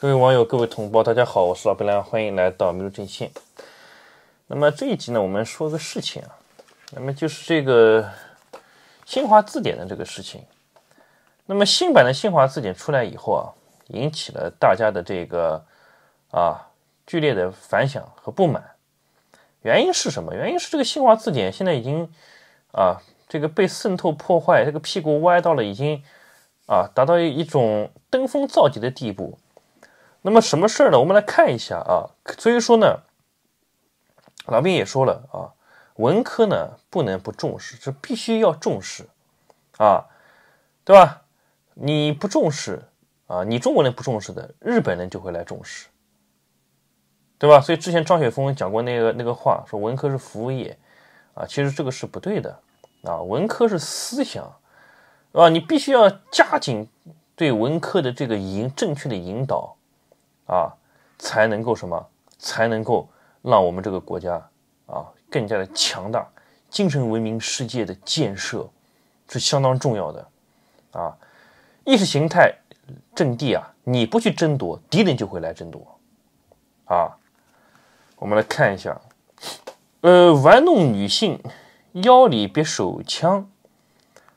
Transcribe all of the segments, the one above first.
各位网友，各位同胞，大家好，我是老白兰，欢迎来到迷路阵线。那么这一集呢，我们说个事情啊，那么就是这个新华字典的这个事情。那么新版的新华字典出来以后啊，引起了大家的这个啊剧烈的反响和不满。原因是什么？原因是这个新华字典现在已经啊这个被渗透破坏，这个屁股歪到了已经啊达到一种登峰造极的地步。那么什么事儿呢？我们来看一下啊。所以说呢，老兵也说了啊，文科呢不能不重视，这必须要重视啊，对吧？你不重视啊，你中国人不重视的，日本人就会来重视，对吧？所以之前张雪峰讲过那个那个话，说文科是服务业啊，其实这个是不对的啊，文科是思想，啊，你必须要加紧对文科的这个引正确的引导。啊，才能够什么？才能够让我们这个国家啊更加的强大。精神文明世界的建设是相当重要的啊。意识形态阵地啊，你不去争夺，敌人就会来争夺啊。我们来看一下，呃，玩弄女性腰里别手枪，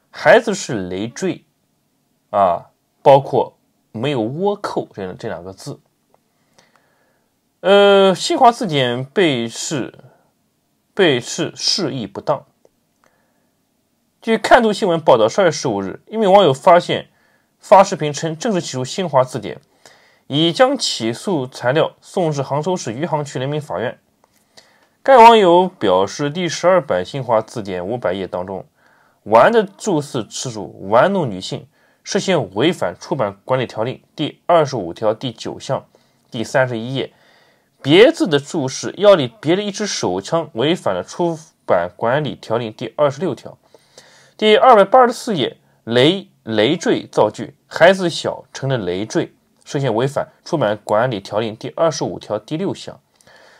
孩子是累赘啊，包括没有倭寇这这两个字。呃，新华字典被释被释释义不当。据看图新闻报道，十二月十五日，一名网友发现发视频称正式起诉新华字典，已将起诉材料送至杭州市余杭区人民法院。该网友表示，第十二版新华字典五百页当中，“玩”的注释词组“玩弄女性”涉嫌违反《出版管理条例》第二十五条第九项第三十一页。别字的注释要里别了一支手枪，违反了《出版管理条例》第二十六条。第二百八十四页，累累赘造句，孩子小成了累赘，涉嫌违反《出版管理条例》第二十五条第六项。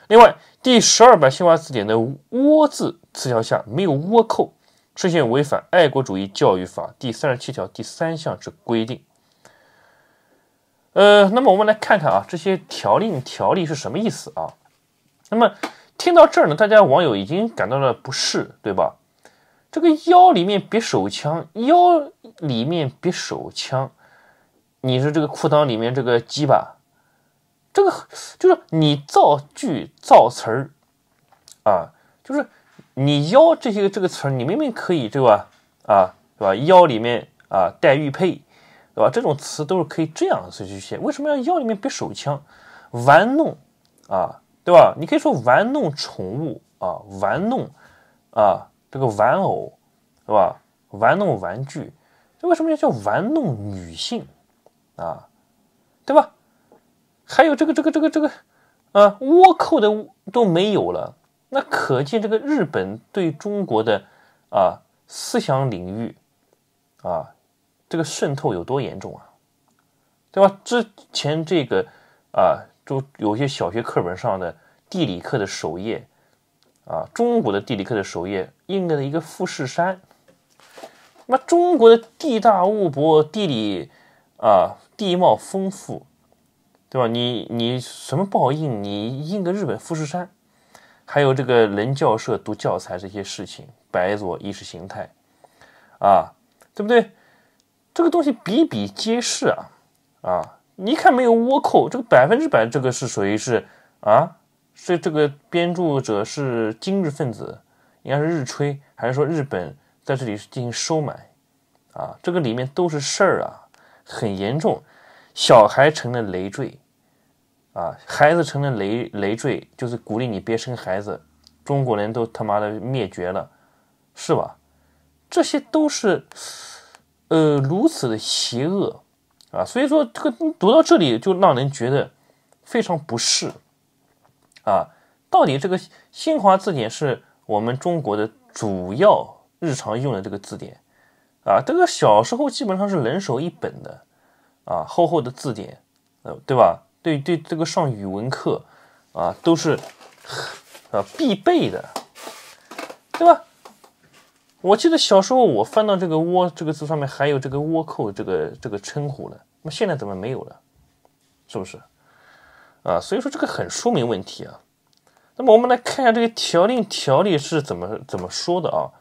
另外，第十二版《新华字典》的倭字词条下没有倭寇，涉嫌违反《爱国主义教育法》第三十七条第三项之规定。呃，那么我们来看看啊，这些条令条例是什么意思啊？那么听到这儿呢，大家网友已经感到了不适，对吧？这个腰里面别手枪，腰里面别手枪，你说这个裤裆里面这个鸡吧，这个就是你造句造词儿啊，就是你腰这些这个词儿，你明明可以对吧？啊，对吧？腰里面啊带玉佩。对吧？这种词都是可以这样子去写。为什么要药里面比手枪玩弄啊？对吧？你可以说玩弄宠物啊，玩弄啊，这个玩偶是吧？玩弄玩具，为什么要叫玩弄女性啊？对吧？还有这个这个这个这个啊，倭寇的都没有了，那可见这个日本对中国的啊思想领域啊。这个渗透有多严重啊，对吧？之前这个啊，就有些小学课本上的地理课的首页啊，中国的地理课的首页印了一个富士山。那中国的地大物博，地理啊，地貌丰富，对吧？你你什么不好印，你印个日本富士山？还有这个人教社读教材这些事情，白左意识形态啊，对不对？这个东西比比皆是啊，啊，你看没有倭寇，这个百分之百这个是属于是，啊，是这个编著者是今日分子，应该是日吹还是说日本在这里进行收买，啊，这个里面都是事儿啊，很严重，小孩成了累赘，啊，孩子成了累累赘，就是鼓励你别生孩子，中国人都他妈的灭绝了，是吧？这些都是。呃，如此的邪恶，啊，所以说这个读到这里就让人觉得非常不适，啊，到底这个新华字典是我们中国的主要日常用的这个字典，啊，这个小时候基本上是人手一本的，啊，厚厚的字典，呃，对吧？对对，这个上语文课，啊，都是啊必备的，对吧？我记得小时候，我翻到这个“倭”这个字上面还有这个“倭寇”这个这个称呼了。那现在怎么没有了？是不是？啊，所以说这个很说明问题啊。那么我们来看一下这个条令条例是怎么怎么说的啊？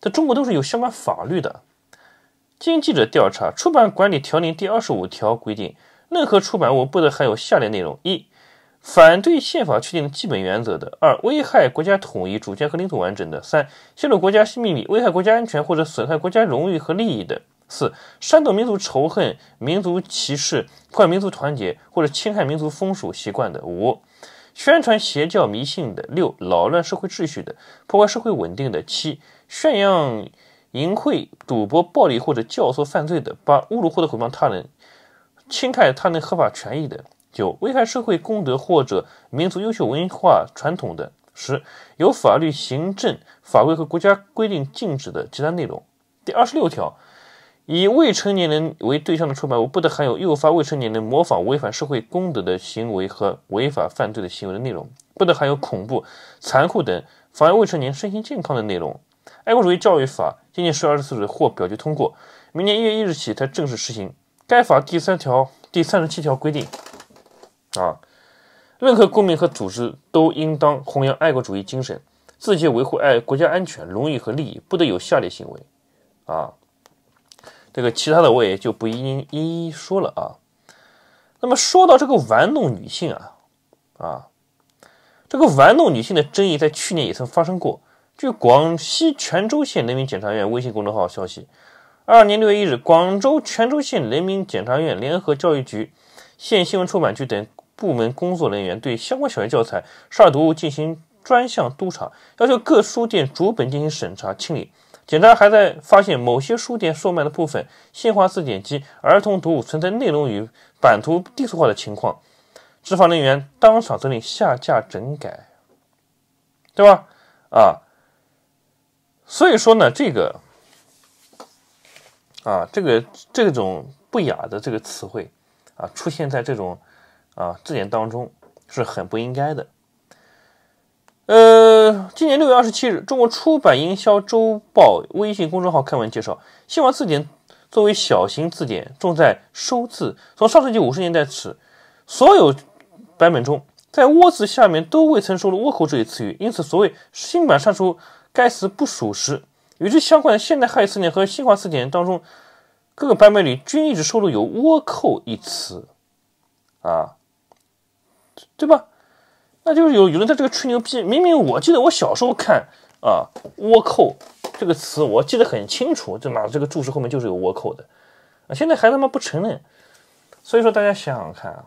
在中国都是有相关法律的。经记者调查，《出版管理条例》第二十五条规定，任何出版物不得含有下列内容：一反对宪法确定的基本原则的；二、危害国家统一、主权和领土完整的；三、泄露国家秘密、危害国家安全或者损害国家荣誉和利益的；四、煽动民族仇恨、民族歧视、破坏民族团结或者侵害民族风俗习惯的；五、宣传邪教、迷信的；六、扰乱社会秩序的、破坏社会稳定的；七、宣扬淫秽、赌博、暴力或者教唆犯罪的；八、侮辱或者诽谤他人、侵害他人合法权益的。九、危害社会公德或者民族优秀文化传统的；十、有法律、行政法规和国家规定禁止的其他内容。第二十六条，以未成年人为对象的出版物，不得含有诱发未成年人模仿违反社会公德的行为和违法犯罪的行为的内容，不得含有恐怖、残酷等妨碍未成年身心健康的内容。《爱国主义教育法》今年十月二十四日获表决通过，明年一月一日起才正式实行。该法第三条、第三十七条规定。啊，任何公民和组织都应当弘扬爱国主义精神，自觉维护爱国家安全、荣誉和利益，不得有下列行为。啊，这个其他的我也就不一一一说了啊。那么说到这个玩弄女性啊，啊，这个玩弄女性的争议在去年也曾发生过。据广西全州县人民检察院微信公众号消息，二年六月一日，广州全州县人民检察院联合教育局、县新闻出版局等。部门工作人员对相关小学教材少儿读物进行专项督查，要求各书店逐本进行审查清理。检查还在发现某些书店售卖的部分新华字典及儿童读物存在内容与版图低俗化的情况，执法人员当场责令下架整改，对吧？啊，所以说呢，这个啊，这个这种不雅的这个词汇啊，出现在这种。啊，字典当中是很不应该的。呃，今年六月二十七日，中国出版营销周报微信公众号刊文介绍，新华字典作为小型字典，重在收字。从上世纪五十年代起，所有版本中，在“倭”字下面都未曾收录“倭寇”这一词语，因此所谓新版删除该词不属实。与之相关的现代汉语词典和新华字典当中，各个版本里均一直收录有“倭寇”一词。啊。对吧？那就是有有人在这个吹牛逼，明明我记得我小时候看啊“倭寇”这个词，我记得很清楚，这哪这个注释后面就是有“倭寇”的啊，现在还他妈不承认。所以说大家想想看啊，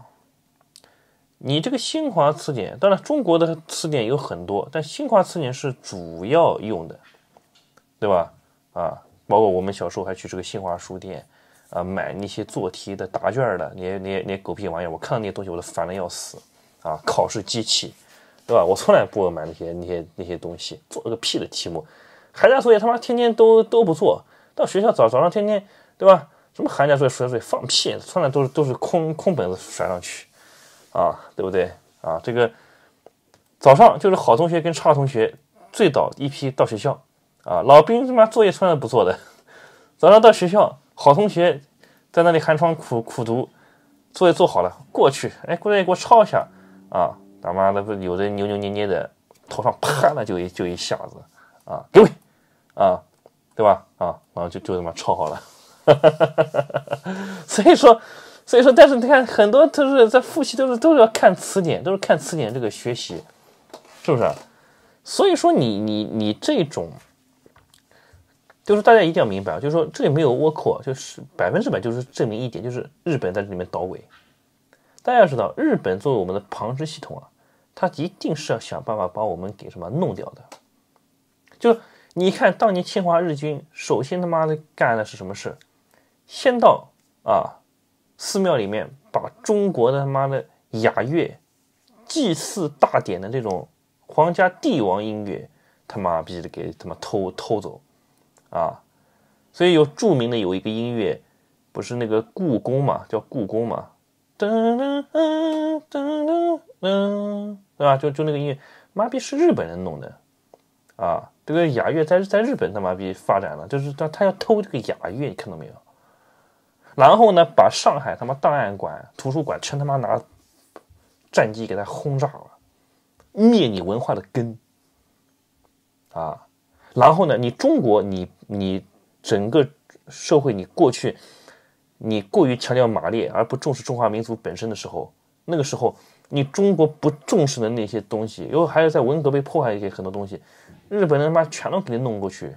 你这个《新华词典》，当然中国的词典有很多，但《新华词典》是主要用的，对吧？啊，包括我们小时候还去这个新华书店啊买那些做题的答卷的那些那些那些狗屁玩意，我看到那些东西我都烦的要死。啊，考试机器，对吧？我从来不买那些那些那些东西，做了个屁的题目，寒假作业他妈天天都都不做，到学校早早上天天，对吧？什么寒假作业甩作业放屁，从来都是都是空空本子甩上去，啊，对不对？啊，这个早上就是好同学跟差同学最早一批到学校，啊，老兵他妈作业从来不做的，早上到学校，好同学在那里寒窗苦苦读，作业做好了过去，哎，过来给我抄一下。啊，他妈的，有的扭扭捏捏的，头上啪的就一就一下子，啊，给我，啊，对吧？啊，然后就就这么抄好了。所以说，所以说，但是你看，很多都是在复习，都是都是要看词典，都是看词典这个学习，是不是？所以说你你你这种，就是大家一定要明白，就是说这里没有倭寇，就是百分之百就是证明一点，就是日本在这里面捣鬼。大家要知道，日本作为我们的旁支系统啊，它一定是要想办法把我们给什么弄掉的。就你看，当年侵华日军首先他妈的干的是什么事先到啊寺庙里面把中国的他妈的雅乐、祭祀大典的那种皇家帝王音乐，他妈逼的给他妈偷偷走啊！所以有著名的有一个音乐，不是那个故宫嘛，叫故宫嘛。噔噔噔噔噔，对吧？就就那个音乐，麻痹是日本人弄的，啊，这个雅乐在在日本他妈逼发展了，就是他他要偷这个雅乐，你看到没有？然后呢，把上海他妈档案馆、图书馆，全他妈拿战机给他轰炸了，灭你文化的根，啊，然后呢，你中国，你你整个社会，你过去。你过于强调马列而不重视中华民族本身的时候，那个时候你中国不重视的那些东西，因为还是在文革被破坏一些很多东西，日本人他妈全都给你弄过去，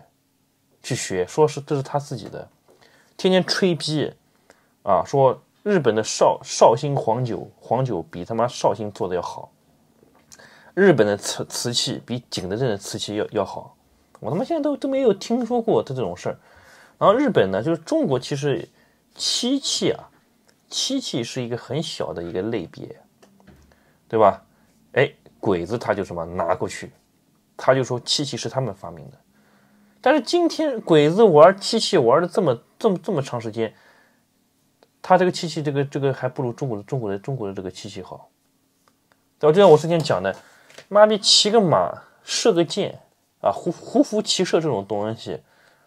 去学，说是这是他自己的，天天吹逼，啊，说日本的绍绍兴黄酒，黄酒比他妈绍兴做的要好，日本的瓷瓷器比景德镇的瓷器要要好，我他妈现在都都没有听说过他这种事儿，然后日本呢，就是中国其实。漆器啊，漆器是一个很小的一个类别，对吧？哎，鬼子他就什么拿过去，他就说漆器是他们发明的。但是今天鬼子玩漆器玩的这么这么这么长时间，他这个漆器这个这个还不如中国的中国的中国的这个漆器好。对吧？就像我之前讲的，妈逼骑个马射个箭啊，胡胡服骑射这种东西。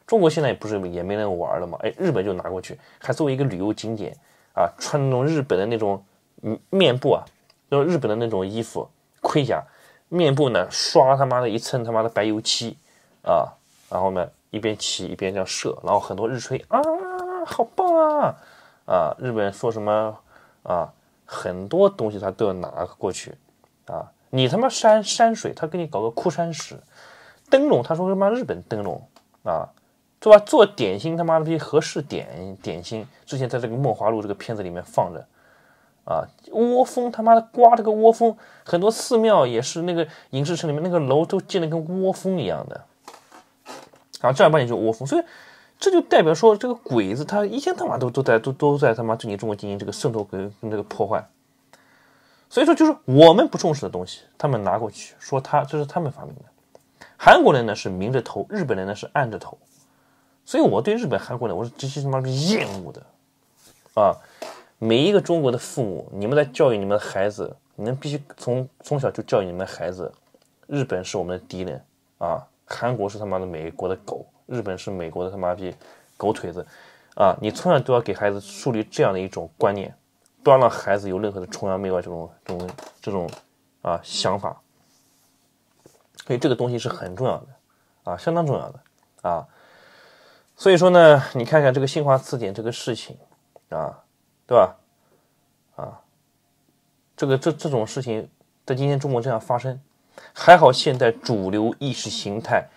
中国现在也不是也没人玩了嘛？哎，日本就拿过去，还作为一个旅游景点啊，穿那种日本的那种嗯面部啊，就日本的那种衣服盔甲，面部呢刷他妈的一层他妈的白油漆啊，然后呢一边骑一边这样射，然后很多日吹啊，好棒啊啊！日本人说什么啊，很多东西他都要拿过去啊，你他妈山山水，他给你搞个枯山石灯笼，他说他妈日本灯笼啊。是吧？做点心，他妈的，这些合适点点心，之前在这个《梦华录》这个片子里面放着啊。窝蜂他妈的，刮这个窝蜂，很多寺庙也是那个影视城里面那个楼都建的跟窝蜂一样的啊，正儿八经就窝蜂，所以这就代表说，这个鬼子他一天到晚都都在都都在他妈对你中国进行这个渗透跟跟这个破坏。所以说，就是我们不重视的东西，他们拿过去说他这是他们发明的。韩国人呢是明着偷，日本人呢是暗着偷。所以，我对日本、韩国的，我是极其他妈厌恶的，啊！每一个中国的父母，你们在教育你们的孩子，你们必须从从小就教育你们的孩子，日本是我们的敌人，啊！韩国是他妈的美国的狗，日本是美国的他妈逼狗腿子，啊！你从小都要给孩子树立这样的一种观念，不要让孩子有任何的崇洋媚外这种这种这种啊想法。所以这个东西是很重要的，啊，相当重要的，啊。所以说呢，你看看这个《新华字典》这个事情，啊，对吧？啊，这个这这种事情在今天中国这样发生，还好现在主流意识形态，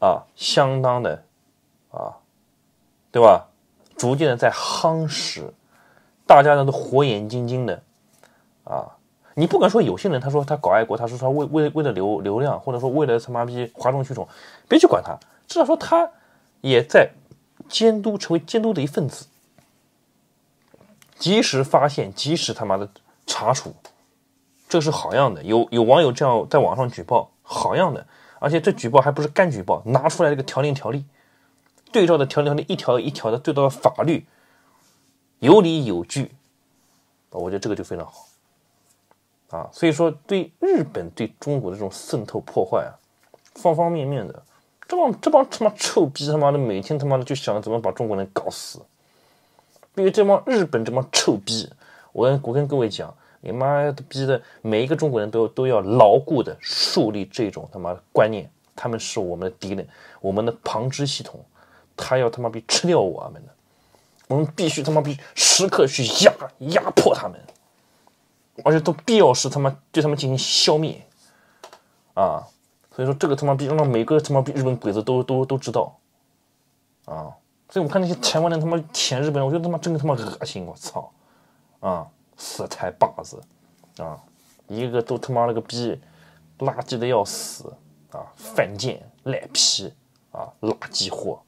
啊，相当的，啊，对吧？逐渐的在夯实，大家呢都火眼金睛的，啊，你不敢说有些人，他说他搞爱国，他说他为为为了流流量，或者说为了他妈逼哗众取宠，别去管他，至少说他也在。监督成为监督的一份子，及时发现，及时他妈的查处，这是好样的。有有网友这样在网上举报，好样的。而且这举报还不是干举报，拿出来这个条令条例，对照的条令条例一条一条的对照法律，有理有据，我觉得这个就非常好，啊，所以说对日本对中国的这种渗透破坏啊，方方面面的。这帮这帮他妈臭逼他妈的每天他妈的就想怎么把中国人搞死。比如这帮日本这帮臭逼，我跟我跟各位讲，你妈的逼的每一个中国人都都要牢固的树立这种他妈观念，他们是我们的敌人，我们的旁支系统，他要他妈逼吃掉我们的，我们必须他妈逼时刻去压压迫他们，而且都必要时他妈对他们进行消灭，啊。所以说，这个他妈逼让每个他妈逼日本鬼子都都都知道，啊！所以我看那些台湾人他妈舔日本，人，我觉得他妈真的他妈恶心！我操，啊，死台把子，啊，一个个都他妈了个逼，垃圾的要死，啊，犯贱，赖皮，啊，垃圾货。